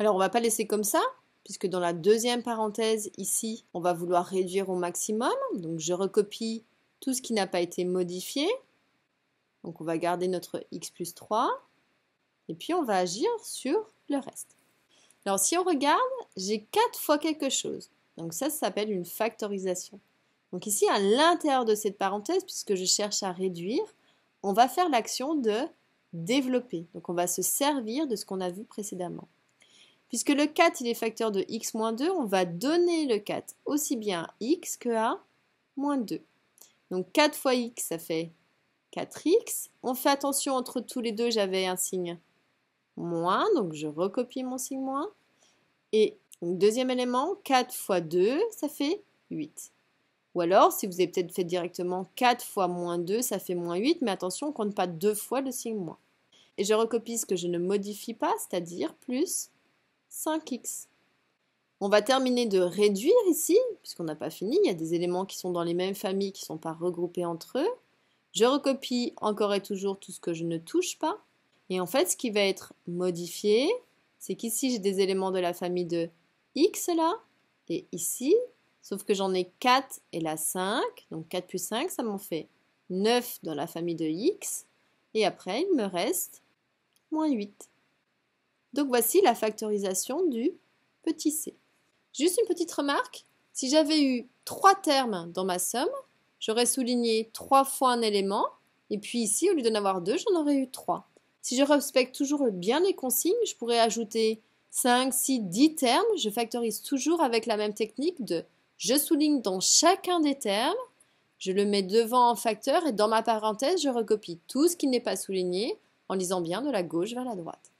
Alors on va pas laisser comme ça, puisque dans la deuxième parenthèse ici, on va vouloir réduire au maximum. Donc je recopie tout ce qui n'a pas été modifié. Donc on va garder notre x plus 3. Et puis on va agir sur le reste. Alors si on regarde, j'ai 4 fois quelque chose. Donc ça, ça s'appelle une factorisation. Donc ici, à l'intérieur de cette parenthèse, puisque je cherche à réduire, on va faire l'action de développer. Donc on va se servir de ce qu'on a vu précédemment. Puisque le 4, est facteur de x-2, moins on va donner le 4 aussi bien à x que à moins 2. Donc 4 fois x, ça fait 4x. On fait attention, entre tous les deux, j'avais un signe moins, donc je recopie mon signe moins. Et deuxième élément, 4 fois 2, ça fait 8. Ou alors, si vous avez peut-être fait directement 4 fois moins 2, ça fait moins 8, mais attention, on ne compte pas deux fois le signe moins. Et je recopie ce que je ne modifie pas, c'est-à-dire plus 5x. On va terminer de réduire ici, puisqu'on n'a pas fini, il y a des éléments qui sont dans les mêmes familles qui ne sont pas regroupés entre eux. Je recopie encore et toujours tout ce que je ne touche pas. Et en fait, ce qui va être modifié, c'est qu'ici j'ai des éléments de la famille de x là, et ici, sauf que j'en ai 4 et là 5, donc 4 plus 5, ça m'en fait 9 dans la famille de x, et après il me reste moins 8. Donc voici la factorisation du petit c. Juste une petite remarque, si j'avais eu trois termes dans ma somme, j'aurais souligné trois fois un élément, et puis ici, au lieu d'en avoir deux, j'en aurais eu trois. Si je respecte toujours bien les consignes, je pourrais ajouter 5, 6, 10 termes. Je factorise toujours avec la même technique de je souligne dans chacun des termes, je le mets devant en facteur et dans ma parenthèse, je recopie tout ce qui n'est pas souligné en lisant bien de la gauche vers la droite.